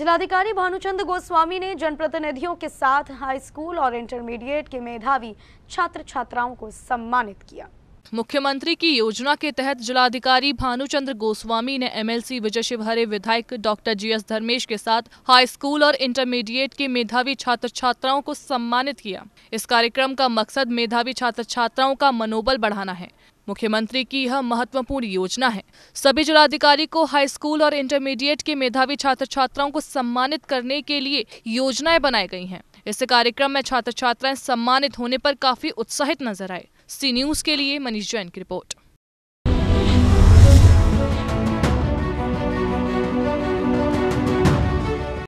जिलाधिकारी भानुचंद गोस्वामी ने जनप्रतिनिधियों के साथ हाई स्कूल और इंटरमीडिएट के मेधावी छात्र छात्राओं को सम्मानित किया मुख्यमंत्री की योजना के तहत जिलाधिकारी भानुचंद्र गोस्वामी ने एमएलसी विजय शिवहरे विधायक डॉक्टर जीएस धर्मेश के साथ हाई स्कूल और इंटरमीडिएट के मेधावी छात्र छात्राओं को सम्मानित किया इस कार्यक्रम का मकसद मेधावी छात्र छात्राओं का मनोबल बढ़ाना है मुख्यमंत्री की यह महत्वपूर्ण योजना है सभी जिलाधिकारी को हाई स्कूल और इंटरमीडिएट के मेधावी छात्र छात्राओं को सम्मानित करने के लिए योजनाएं बनाई गई हैं इस कार्यक्रम में छात्र छात्राएं सम्मानित होने पर काफी उत्साहित नजर आए सी न्यूज़ के लिए मनीष जैन की रिपोर्ट